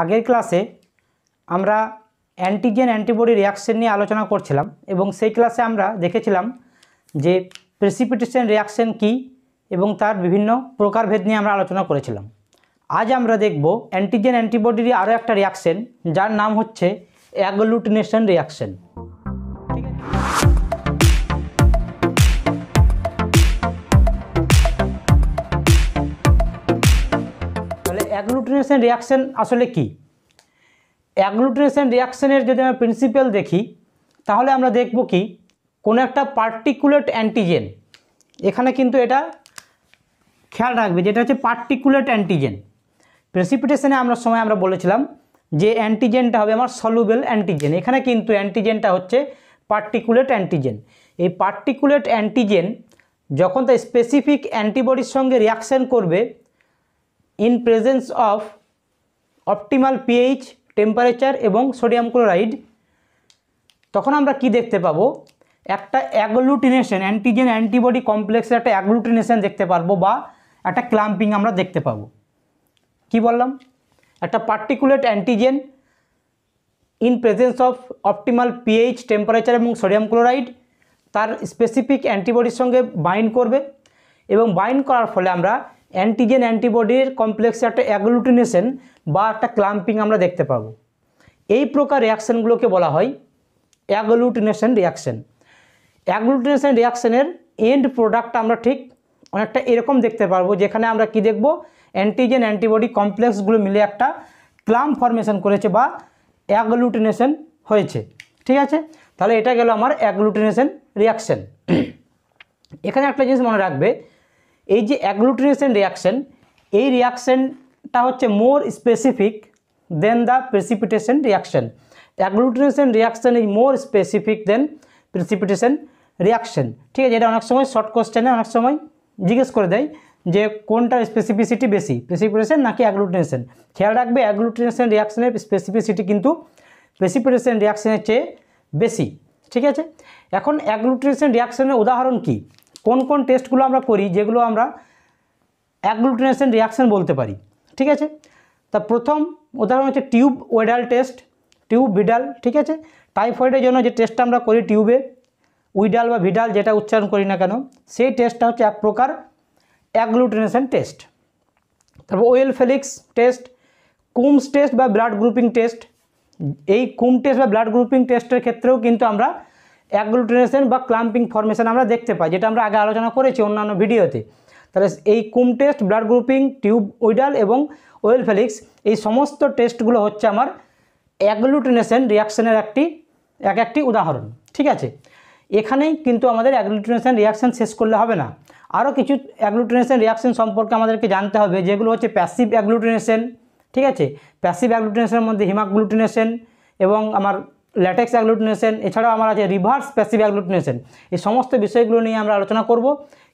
আগের ক্লাসে আমরা অ্যান্টিজেন অ্যান্টিবডি রিয়াকশন নিয়ে আলোচনা করছিলাম এবং সেই ক্লাসে আমরা দেখেছিলাম যে প্রেসিপিটেশন রিয়াকশন কি এবং তার বিভিন্ন প্রকারভেদ নিয়ে আমরা আলোচনা করেছিলাম আজ আমরা দেখব অ্যান্টিজেন অ্যান্টিবডির আরও একটা রিয়াকশন যার নাম হচ্ছে অ্যাগলুটিনেশন রিয়াকশন অ্যাগ্লুট্রেশন রিয়াকশান আসলে কি অ্যাগ্লুট্রেশন রিয়াকশানের যদি আমরা প্রিন্সিপাল দেখি তাহলে আমরা দেখব কি কোনো একটা পার্টিকুলেট অ্যান্টিজেন এখানে কিন্তু এটা খেয়াল রাখবে যেটা হচ্ছে পার্টিকুলেট অ্যান্টিজেন প্রেসিপিটেশনে আমরা সময় আমরা বলেছিলাম যে অ্যান্টিজেনটা হবে আমার সলুবেল অ্যান্টিজেন এখানে কিন্তু অ্যান্টিজেনটা হচ্ছে পার্টিকুলেট অ্যান্টিজেন এই পার্টিকুলেট অ্যান্টিজেন যখন তা স্পেসিফিক অ্যান্টিবডির সঙ্গে রিয়াকশান করবে in presence of optimal pH temperature এবং সোডিয়াম ক্লোরাইড তখন আমরা কি দেখতে পাবো একটা অ্যাগলুটিনেশন অ্যান্টিজেন অ্যান্টিবডি কমপ্লেক্সের একটা অ্যাগলুটিনেশন দেখতে পারবো বা একটা ক্লাম্পিং আমরা দেখতে পাবো কি বললাম একটা particulate antigen in presence of optimal pH temperature এবং সোডিয়াম ক্লোরাইড তার স্পেসিফিক অ্যান্টিবডির সঙ্গে বাইন্ড করবে এবং বাইন্ড করার ফলে আমরা অ্যান্টিজেন অ্যান্টিবডির কমপ্লেক্সে একটা অ্যাগ্লুটিনেশন বা একটা ক্লাম্পিং আমরা দেখতে পাবো এই প্রকার রিয়াকশানগুলোকে বলা হয় অ্যাগ্লুটিনেশন রিয়াকশান অ্যাগ্লুটিনেশন রিয়াকশানের এন্ড প্রোডাক্ট আমরা ঠিক অনেকটা এরকম দেখতে পারবো যেখানে আমরা কি দেখব অ্যান্টিজেন অ্যান্টিবডি কমপ্লেক্সগুলো মিলে একটা ক্লাম ফর্মেশন করেছে বা অ্যাগ্লুটিনেশন হয়েছে ঠিক আছে তাহলে এটা গেল আমার অ্যাগ্লুটিনেশন রিয়াকশান এখানে একটা জিনিস মনে রাখবে এই যে অ্যাগ্লুটিনেশন রিয়াকশান এই রিয়াকশনটা হচ্ছে more specific than the precipitation reaction agglutination reaction is more specific than precipitation reaction ঠিক আছে এটা অনেক সময় শর্ট কোশ্চেনে অনেক সময় জিজ্ঞেস করে দেয় যে কোনটার স্পেসিফিসিটি বেশি প্রেসিপিটেশন নাকি অ্যাগ্লুটিনেশন খেয়াল রাখবে অ্যাগ্লুটিনেশন রিয়াকশানের স্পেসিফিসিটি কিন্তু প্রেসিপিটেশন রিয়াকশানের চেয়ে বেশি ঠিক আছে এখন অ্যাগ্লুটিনেশন রিয়াকশানের উদাহরণ কী কোন কোন টেস্টগুলো আমরা করি যেগুলো আমরা অ্যাগ্লুটিনেশন রিয়াকশান বলতে পারি ঠিক আছে তা প্রথম উদাহরণ হচ্ছে tube Widal test tube Widal ঠিক আছে টাইফয়েডের জন্য যে টেস্টটা আমরা করি টিউবে উইডাল বা ভিডাল যেটা উচ্চারণ করি না কেন সেই টেস্টটা হচ্ছে এক প্রকার অ্যাগ্লুটিনেশন টেস্ট তারপর Weil Felix test Coombs test বা ব্লাড গ্রুপিং টেস্ট এই কুম টেস্ট বা ব্লাড গ্রুপিং টেস্টের ক্ষেত্রেও কিন্তু আমরা অ্যাগ্লুটিনেশন বা ক্লাম্পিং ফর্মেশন আমরা দেখতে পাই যেটা আমরা আগে আলোচনা করেছি অন্যান্য ভিডিওতে তাহলে এই Coombs test blood grouping tube Widal এবং ওয়েল ফেলিক্স এই সমস্ত টেস্টগুলো হচ্ছে আমার অ্যাগ্লুটিনেশন রিয়াকশানের একটি এক একটি উদাহরণ ঠিক আছে এখানেই কিন্তু আমাদের অ্যাগ্লুটিনেশন রিয়াকশান শেষ করলে হবে না আরও কিছু অ্যাগ্লুটিনেশন রিয়াকশান সম্পর্কে আমাদেরকে জানতে হবে যেগুলো হচ্ছে প্যাসিভ অ্যাগ্লুটিনেশন ঠিক আছে প্যাসিভ অ্যাগ্লুটিনেশনের মধ্যে হিমাগ্লুটিনেশন এবং আমার ল্যাটেক্স অ্যাগ্লুটিনেশন এছাড়াও আমার আছে রিভার্স প্যাসিভ অ্যাগ্লুটিনেশন এই সমস্ত বিষয়গুলো নিয়ে আমরা আলোচনা করব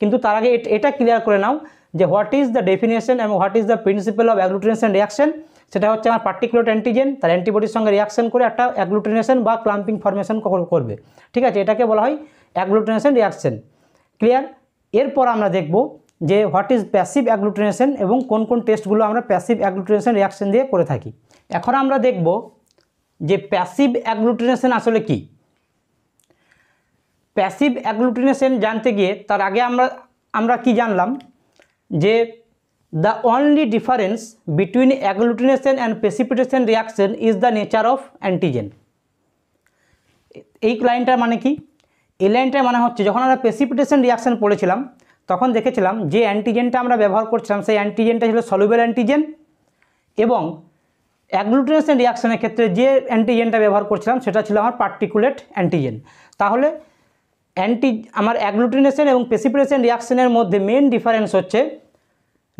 কিন্তু তার আগে এটা ক্লিয়ার করে নাও যে হোয়াট ইজ দ্য ডেফিনেশন এবং what is the principle of agglutination reaction সেটা হচ্ছে আমার পার্টিকুলার অ্যান্টিজেন তার অ্যান্টিবডির সঙ্গে রিয়াকশন করে একটা অ্যাগ্লুটিনেশন বা ক্লাম্পিং ফর্মেশন করবে ঠিক আছে এটাকে বলা হয় অ্যাগ্লুটিনেশন রিয়াকশন ক্লিয়ার এরপর আমরা দেখব যে হোয়াট ইজ প্যাসিভ অ্যাগ্লুটিনেশন এবং কোন কোন টেস্টগুলো আমরা প্যাসিভ অ্যাগ্লুটিনেশন রিয়াকশন দিয়ে করে থাকি এখন আমরা দেখব যে প্যাসিভ অ্যাগ্লুটিনেশন আসলে কি প্যাসিভ অ্যাগ্লুটিনেশন জানতে গিয়ে তার আগে আমরা আমরা কি জানলাম যে the only difference between agglutination and precipitation reaction is the nature of antigen এই ক্লায়েন্টটার মানে কি এই লাইনটার মানে হচ্ছে যখন আমরা প্রেসিপিটেশন রিয়াকশন পড়েছিলাম তখন দেখেছিলাম যে অ্যান্টিজেনটা আমরা ব্যবহার করছিলাম সেই অ্যান্টিজেনটা ছিল সলুবেল অ্যান্টিজেন এবং অ্যাগ্লুটিনেশন রিয়াকশনের ক্ষেত্রে যে অ্যান্টিজেনটা ব্যবহার করছিলাম সেটা ছিল আমার পার্টিকুলেট অ্যান্টিজেন তাহলে অ্যান্টি আমার অ্যাগ্লুটিনেশন এবং পেসিপিটেশন রিয়াকশনের মধ্যে মেন ডিফারেন্স হচ্ছে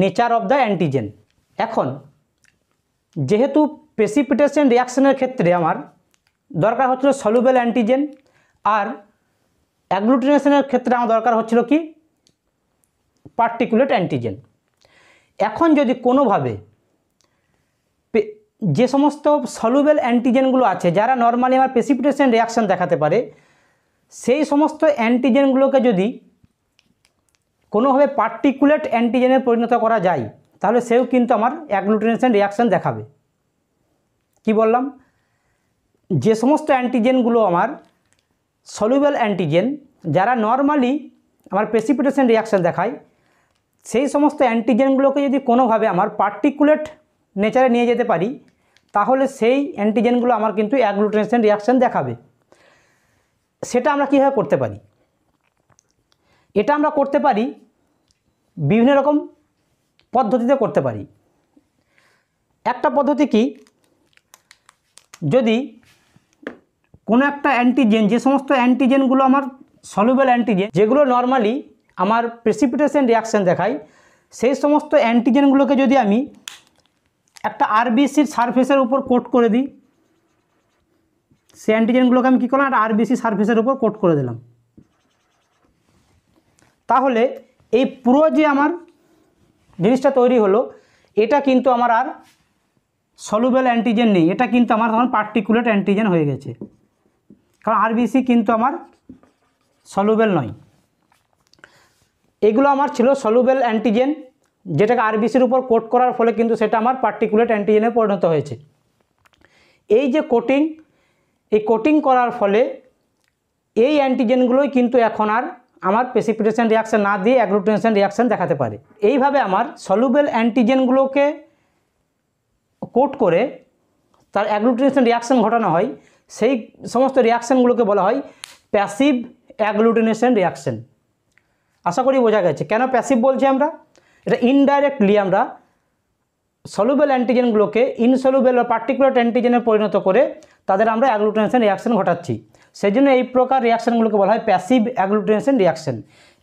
নেচার অফ দ্য অ্যান্টিজেন এখন যেহেতু প্রেসিপিটেশন রিয়াকশনের ক্ষেত্রে আমার দরকার হচ্ছিল সলুবেল অ্যান্টিজেন আর অ্যাগ্লুটিনেশনের ক্ষেত্রে আমার দরকার হচ্ছিল কি পার্টিকুলেট অ্যান্টিজেন এখন যদি কোনোভাবে যে সমস্ত সলুবেল অ্যান্টিজেনগুলো আছে যারা নর্মালি আমার প্রেসিপিটেশন রিয়াকশান দেখাতে পারে সেই সমস্ত অ্যান্টিজেনগুলোকে যদি কোনোভাবে পার্টিকুলেট অ্যান্টিজেনে পরিণত করা যায় তাহলে সেও কিন্তু আমার অ্যাগ্লুটিনেশন রিয়াকশান দেখাবে কি বললাম যে সমস্ত অ্যান্টিজেনগুলো আমার সলুবেল অ্যান্টিজেন যারা নর্মালি আমার প্রেসিপিটেশন রিয়াকশান দেখায় সেই সমস্ত অ্যান্টিজেনগুলোকে যদি কোনোভাবে আমার পার্টিকুলেট নেচারে নিয়ে যেতে পারি তাহলে সেই অ্যান্টিজেনগুলো আমার কিন্তু অ্যাগ্লুটেনেশন রিয়াকশান দেখাবে সেটা আমরা কীভাবে করতে পারি এটা আমরা করতে পারি বিভিন্ন রকম পদ্ধতিতে করতে পারি একটা পদ্ধতি কি যদি কোনো একটা অ্যান্টিজেন যে সমস্ত অ্যান্টিজেনগুলো আমার সলুবেল অ্যান্টিজেন যেগুলো নর্মালি আমার প্রেসিপিটেশন রিয়াকশান দেখায় সেই সমস্ত অ্যান্টিজেনগুলোকে যদি আমি একটা আরবিসির সারফেসের উপর কোট করে দিই সে অ্যান্টিজেনগুলোকে আমি কী করলাম একটা আরবিসি সারফেসের উপর কোট করে দিলাম তাহলে এই পুরো যে আমার জিনিসটা তৈরি হলো এটা কিন্তু আমার আর সলুবেল অ্যান্টিজেন নেই এটা কিন্তু আমার তখন পার্টিকুলেট অ্যান্টিজেন হয়ে গেছে কারণ আরবিসি কিন্তু আমার সলুবেল নয় এগুলো আমার ছিল সলুবেল অ্যান্টিজেন যেটাকে আরবিসির উপর কোট করার ফলে কিন্তু সেটা আমার পার্টিকুলেট অ্যান্টিজেনে পরিণত হয়েছে এই যে কোটিং এই কোটিং করার ফলে এই অ্যান্টিজেনগুলোই কিন্তু এখন আর আমার পেসিপিটেশন রিয়াকশান না দিয়ে অ্যাগ্লোটেনশন রিয়াকশান দেখাতে পারে এইভাবে আমার সলুবেল অ্যান্টিজেনগুলোকে কোট করে তার অ্যাগ্লুটিনেশন রিয়াকশান ঘটানো হয় সেই সমস্ত রিয়াকশানগুলোকে বলা হয় প্যাসিভ অ্যাগ্লুটিনেশন রিয়াকশান আশা করি বোঝা গেছে কেন প্যাসিভ বলছি আমরা এটা ইনডাইরেক্টলি আমরা সলুবেল অ্যান্টিজেনগুলোকে ইনসলুবেল বা পার্টিকুলার অ্যান্টিজেনে পরিণত করে তাদের আমরা অ্যাগ্লুটেনশন রিয়াকশন ঘটাচ্ছি সেই জন্য এই প্রকার রিয়াকশানগুলোকে বলা হয় প্যাসিভ অ্যাগ্লুটেনশন রিয়াকশন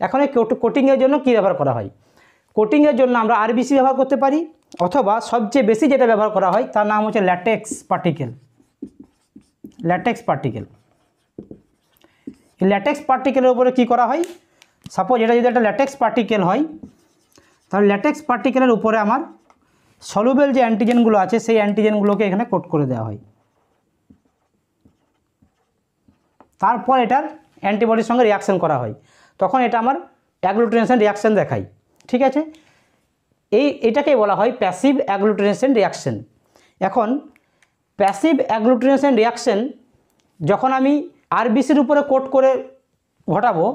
এখন এই কোটিংয়ের জন্য কী ব্যবহার করা হয় কোটিংয়ের জন্য আমরা আরবিসি ব্যবহার করতে পারি অথবা সবচেয়ে বেশি যেটা ব্যবহার করা হয় তার নাম হচ্ছে latex particle latex particle latex পার্টিকেলের উপরে কি করা হয় সাপোজ এটা যদি একটা ল্যাটেক্স পার্টিকেল হয় তাহলে ল্যাটেক্স পার্টিকেলের উপরে আমার সলুবেল যে অ্যান্টিজেনগুলো আছে সেই অ্যান্টিজেনগুলোকে এখানে কোট করে দেওয়া হয় তারপর এটার অ্যান্টিবডির সঙ্গে রিয়াকশান করা হয় তখন এটা আমার অ্যাগ্লুটেনেশন রিয়াকশান দেখায় ঠিক আছে এই এটাকে বলা হয় প্যাসিভ অ্যাগ্লুটেনেশন রিয়াকশান এখন প্যাসিভ অ্যাগ্লুটেনেশন রিয়াকশান যখন আমি আরবিসির উপরে কোট করে ঘটাবো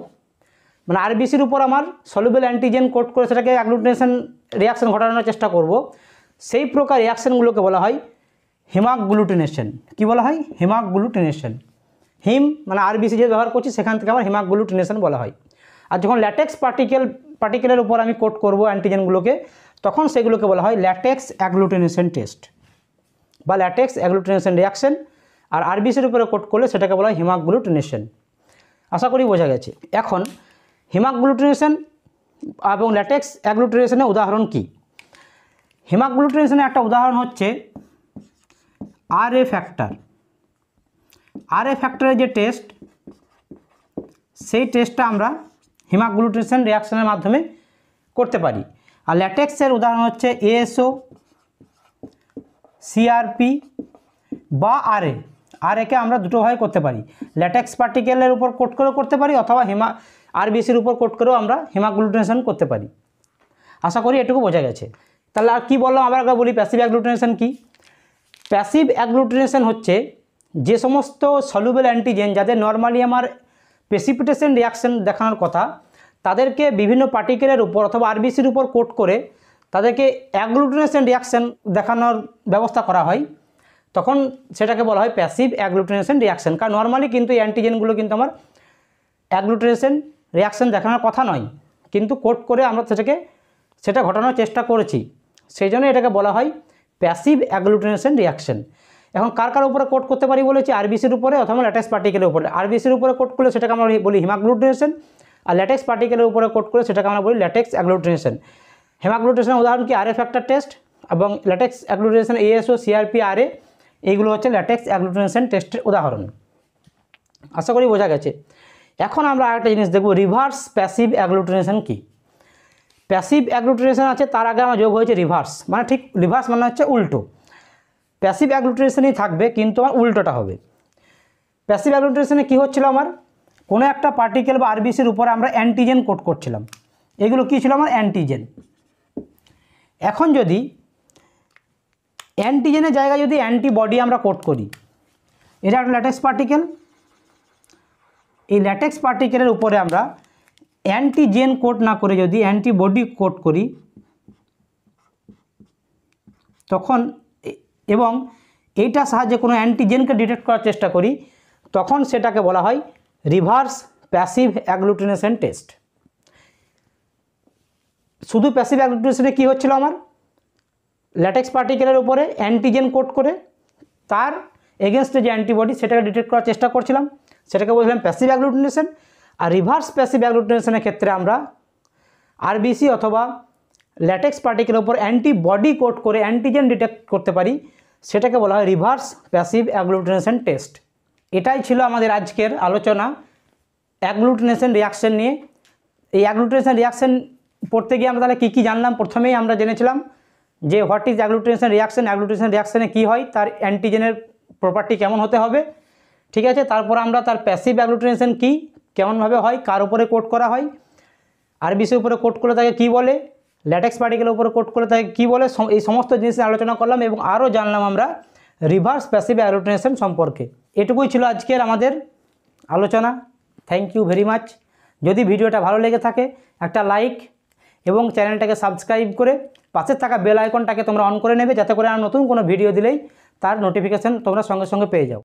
মানে আরবিসির উপর আমার সলুবেল অ্যান্টিজেন কোট করে সেটাকে অ্যাগ্লুটিনেশন রিয়াকশন ঘটানোর চেষ্টা করব সেই প্রকার রিয়াকশানগুলোকে বলা হয় হিমাগ্লুটিনেশন কি বলা হয় হিমাগ্লুটিনেশন হিম মানে আরবিসি যে ব্যবহার করছি সেখান থেকে আমার হিমাগ্লুটিনেশন বলা হয় আর যখন ল্যাটেক্স পার্টিকেল পার্টিকেলের উপর আমি কোট করব অ্যান্টিজেনগুলোকে তখন সেগুলোকে বলা হয় ল্যাটেক্স অ্যাগ্লুটিনেশন টেস্ট বা ল্যাটেক্স অ্যাগ্লুটিনেশন রিয়াকশন আর আরবিসির উপরে কোট করলে সেটাকে বলা হয় হিমাগ্লুটিনেশন আশা করি বোঝা গেছে এখন হিমাগ্লুটিনেশন এবং ল্যাটেক্স অ্যাগ্লুটিনেশনের উদাহরণ কী হিমাগ্লুটিনেশনের একটা উদাহরণ হচ্ছে আর এ ফ্যাক্টর আর এ ফ্যাক্টরের যে টেস্ট সেই টেস্টটা আমরা হিমাগ্লুটিনেশন রিয়াকশনের মাধ্যমে করতে পারি আর ল্যাটেক্সের উদাহরণ হচ্ছে এএসও সিআরপি বা আর এ আর একে আমরা দুটোভাবে করতে পারি ল্যাটেক্স পার্টিকেলের উপর কোট করে করতে পারি অথবা হিমা আর উপর কোট করেও আমরা হেমাগ্লুটেনেশন করতে পারি আশা করি এটুকু বোঝা গেছে তাহলে আর কী বললাম আমরা আগে বলি প্যাসিভ অ্যাগ্লুটেনেশন কী প্যাসিভ অ্যাগ্লুটেনেশন হচ্ছে যে সমস্ত সলুবেল অ্যান্টিজেন যাদের নর্মালি আমার প্রেসিপিটেশন রিয়াকশন দেখানোর কথা তাদেরকে বিভিন্ন পার্টিকেলের উপর অথবা আরবিসির উপর কোট করে তাদেরকে অ্যাগ্লুটেনেশন রিয়াকশন দেখানোর ব্যবস্থা করা হয় তখন সেটাকে বলা হয় প্যাসিভ অ্যাগ্লুটেনেশন রিয়াকশন কারণ নর্মালি কিন্তু অ্যান্টিজেনগুলো কিন্তু আমার অ্যাগ্লুটেনেশন রিয়াকশান দেখানোর কথা নয় কিন্তু কোট করে আমরা সেটাকে সেটা ঘটানোর চেষ্টা করেছি সেই জন্য এটাকে বলা হয় প্যাসিভ অ্যাগ্লুটিনেশন রিয়াকশান এখন কার কার উপরে কোট করতে পারি বলেছি আরবিসির উপরে অথবা ল্যাটেক্স পার্টিকেলের উপরে আরবিসির উপরে কোট করলে সেটাকে আমরা বলি হিমাগ্লুটিনেশন আর ল্যাটেক্স পার্টিকেলের উপরে কোট করলে সেটাকে আমরা বলি ল্যাটেক্স অ্যাগ্লুটিনেশন হেমাগ্লুটেশনের উদাহরণ কি আরএ ফ্যাক্টর টেস্ট এবং latex agglutination ASO CRP RA এইগুলো হচ্ছে ল্যাটেক্স অ্যাগ্লুটিনেশন টেস্টের উদাহরণ আশা করি বোঝা গেছে এখন আমরা আরেকটা জিনিস দেখব রিভার্স প্যাসিভ অ্যাগ্লুটিনেশন কি প্যাসিভ অ্যাগ্লুটিনেশন আছে তার আগে আমার যোগ হয়েছে রিভার্স মানে ঠিক রিভার্স মানে হচ্ছে উল্টো প্যাসিভ অ্যাগ্লুটিনেশনই থাকবে কিন্তু আমার উল্টোটা হবে প্যাসিভ অ্যাগ্লুটিনেশনে কী হচ্ছিল আমার কোনো একটা পার্টিকেল বা আরবিসির উপরে আমরা অ্যান্টিজেন কোট করছিলাম এগুলো কী ছিল আমার অ্যান্টিজেন এখন যদি অ্যান্টিজেনের জায়গায় যদি অ্যান্টিবডি আমরা কোট করি এটা একটা ল্যাটেস্ট পার্টিকেল এই ল্যাটেক্স পার্টিকেলের উপরে আমরা অ্যান্টিজেন কোট না করে যদি অ্যান্টিবডি কোট করি তখন এবং এইটা সাহায্যে কোনো অ্যান্টিজেনকে ডিটেক্ট করার চেষ্টা করি তখন সেটাকে বলা হয় রিভার্স প্যাসিভ অ্যাগ্লুটিনেশন টেস্ট শুধু প্যাসিভ অ্যাগ্লুটিনেশনে কী হচ্ছিল আমার ল্যাটেক্স পার্টিকেলের উপরে অ্যান্টিজেন কোট করে তার এগেনস্টে যে অ্যান্টিবডি সেটাকে ডিটেক্ট করার চেষ্টা করছিলাম সেটাকে বলছিলাম প্যাসিভ অ্যাগ্লুটিনেশন আর রিভার্স প্যাসিভ অ্যাগ্লুটিনেশনের ক্ষেত্রে আমরা আরবিসি অথবা ল্যাটেক্স পার্টিকেলের ওপর অ্যান্টিবডি কোট করে অ্যান্টিজেন ডিটেক্ট করতে পারি সেটাকে বলা হয় রিভার্স প্যাসিভ অ্যাগ্লুটিনেশন টেস্ট এটাই ছিল আমাদের আজকের আলোচনা অ্যাগ্লুটিনেশন রিয়াকশান নিয়ে এই অ্যাগ্লুটিনেশন রিয়াকশন পড়তে গিয়ে আমরা তাহলে কী কী জানলাম প্রথমেই আমরা জেনেছিলাম যে what is agglutination reaction agglutination রিয়াকশানে কী হয় তার অ্যান্টিজেনের প্রপার্টি কেমন হতে হবে ঠিক আছে তারপর আমরা তার প্যাসিভ অ্যাগ্লুটিনেশন কী কেমনভাবে হয় কার উপরে কোট করা হয় আরবিসির উপরে কোট করে তাকে কী বলে ল্যাটেক্স পার্টিকেলের উপরে কোট করে তাকে কী বলে এই সমস্ত জিনিস আলোচনা করলাম এবং আরও জানলাম আমরা রিভার্স প্যাসিভ অ্যাগ্লুটিনেশন সম্পর্কে এটুকুই ছিল আজকের আমাদের আলোচনা থ্যাংক ইউ ভেরি মাচ যদি ভিডিওটা ভালো লেগে থাকে একটা লাইক এবং চ্যানেলটাকে সাবস্ক্রাইব করে পাশে থাকা বেল আইকনটাকে তোমরা অন করে নেবে যাতে করে আর নতুন কোনো ভিডিও দিলেই তার নোটিফিকেশান তোমরা সঙ্গে সঙ্গে পেয়ে যাও